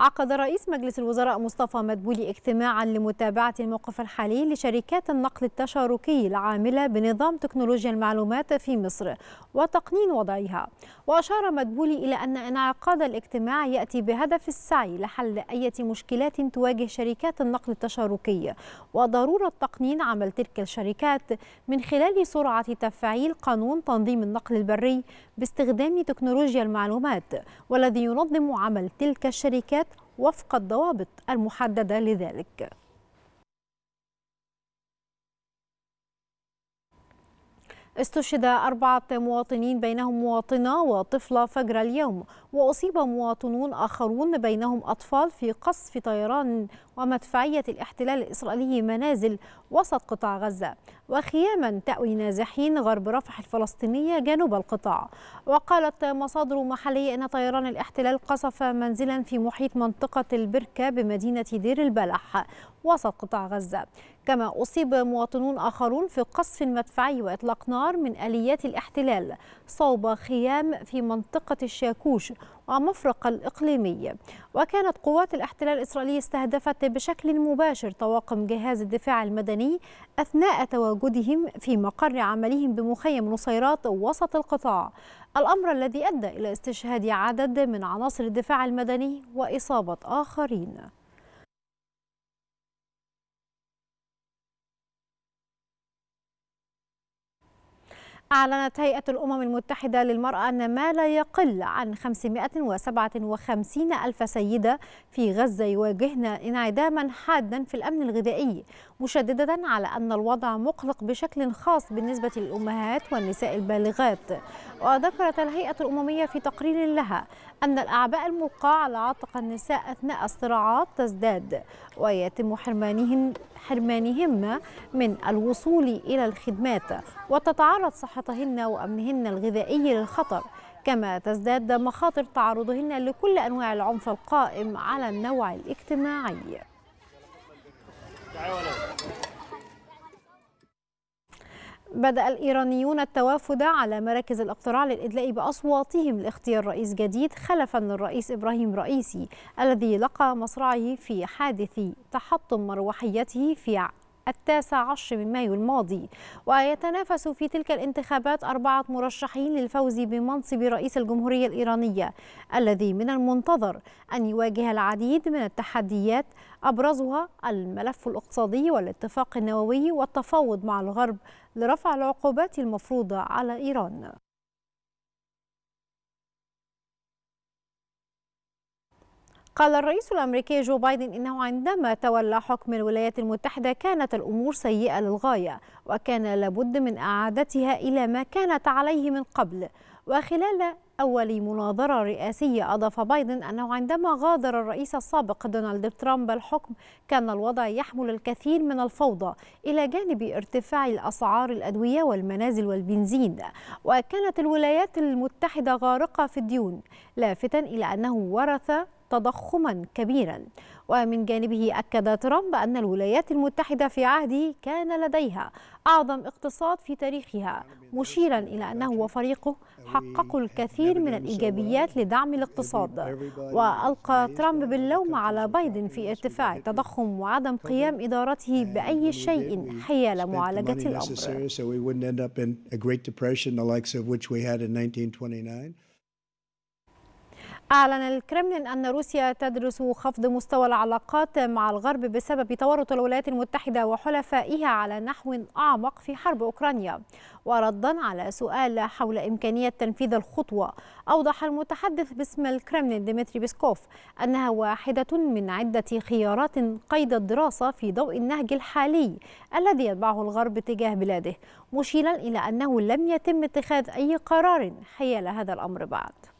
عقد رئيس مجلس الوزراء مصطفى مدبولي اجتماعا لمتابعة الموقف الحالي لشركات النقل التشاركي العاملة بنظام تكنولوجيا المعلومات في مصر وتقنين وضعها وأشار مدبولي إلى أن انعقاد الاجتماع يأتي بهدف السعي لحل أي مشكلات تواجه شركات النقل التشاركي وضرورة تقنين عمل تلك الشركات من خلال سرعة تفعيل قانون تنظيم النقل البري باستخدام تكنولوجيا المعلومات والذي ينظم عمل تلك الشركات وفق الضوابط المحدده لذلك استشهد أربعة مواطنين بينهم مواطنة وطفلة فجر اليوم وأصيب مواطنون آخرون بينهم أطفال في قصف طيران ومدفعية الاحتلال الإسرائيلي منازل وسط قطاع غزة وخياما تأوي نازحين غرب رفح الفلسطينية جنوب القطاع وقالت مصادر محلية أن طيران الاحتلال قصف منزلا في محيط منطقة البركة بمدينة دير البلح وسط قطاع غزة كما أصيب مواطنون آخرون في قصف مدفعي وإطلاق نار من آليات الاحتلال صوب خيام في منطقة الشاكوش ومفرق الإقليمي وكانت قوات الاحتلال الإسرائيلي استهدفت بشكل مباشر طواقم جهاز الدفاع المدني أثناء تواجدهم في مقر عملهم بمخيم نصيرات وسط القطاع الأمر الذي أدى إلى استشهاد عدد من عناصر الدفاع المدني وإصابة آخرين أعلنت هيئة الأمم المتحدة للمرأة أن ما لا يقل عن 557 ألف سيدة في غزة يواجهن انعداما حادا في الأمن الغذائي مشددة على أن الوضع مقلق بشكل خاص بالنسبة للأمهات والنساء البالغات وذكرت الهيئة الأممية في تقرير لها أن الأعباء الموقعة على عاتق النساء أثناء الصراعات تزداد ويتم حرمانهم حرمانهن من الوصول إلى الخدمات وتتعرض صحة صحتهن وأمنهن الغذائي للخطر كما تزداد مخاطر تعرضهن لكل أنواع العنف القائم على النوع الاجتماعي بدأ الإيرانيون التوافد على مراكز الاقتراع للإدلاء بأصواتهم لاختيار رئيس جديد خلفا للرئيس إبراهيم رئيسي الذي لقى مصرعه في حادث تحطم مروحيته في التاسع عشر من مايو الماضي ويتنافس في تلك الانتخابات أربعة مرشحين للفوز بمنصب رئيس الجمهورية الإيرانية الذي من المنتظر أن يواجه العديد من التحديات أبرزها الملف الاقتصادي والاتفاق النووي والتفاوض مع الغرب لرفع العقوبات المفروضة على إيران قال الرئيس الأمريكي جو بايدن إنه عندما تولى حكم الولايات المتحدة كانت الأمور سيئة للغاية وكان لابد من إعادتها إلى ما كانت عليه من قبل وخلال أول مناظرة رئاسية أضاف بايدن أنه عندما غادر الرئيس السابق دونالد ترامب الحكم كان الوضع يحمل الكثير من الفوضى إلى جانب ارتفاع الأسعار الأدوية والمنازل والبنزين وكانت الولايات المتحدة غارقة في الديون لافتا إلى أنه ورث تضخما كبيرا ومن جانبه أكد ترامب أن الولايات المتحدة في عهده كان لديها أعظم اقتصاد في تاريخها مشيرا إلى أنه وفريقه حققوا الكثير من الإيجابيات لدعم الاقتصاد وألقى ترامب باللوم على بايدن في ارتفاع التضخم وعدم قيام إدارته بأي شيء حيال معالجة الأمر أعلن الكرملين أن روسيا تدرس خفض مستوى العلاقات مع الغرب بسبب تورط الولايات المتحدة وحلفائها على نحو أعمق في حرب أوكرانيا وردا على سؤال حول إمكانية تنفيذ الخطوة أوضح المتحدث باسم الكرملين ديمتري بيسكوف أنها واحدة من عدة خيارات قيد الدراسة في ضوء النهج الحالي الذي يتبعه الغرب تجاه بلاده مشيرا إلى أنه لم يتم اتخاذ أي قرار حيال هذا الأمر بعد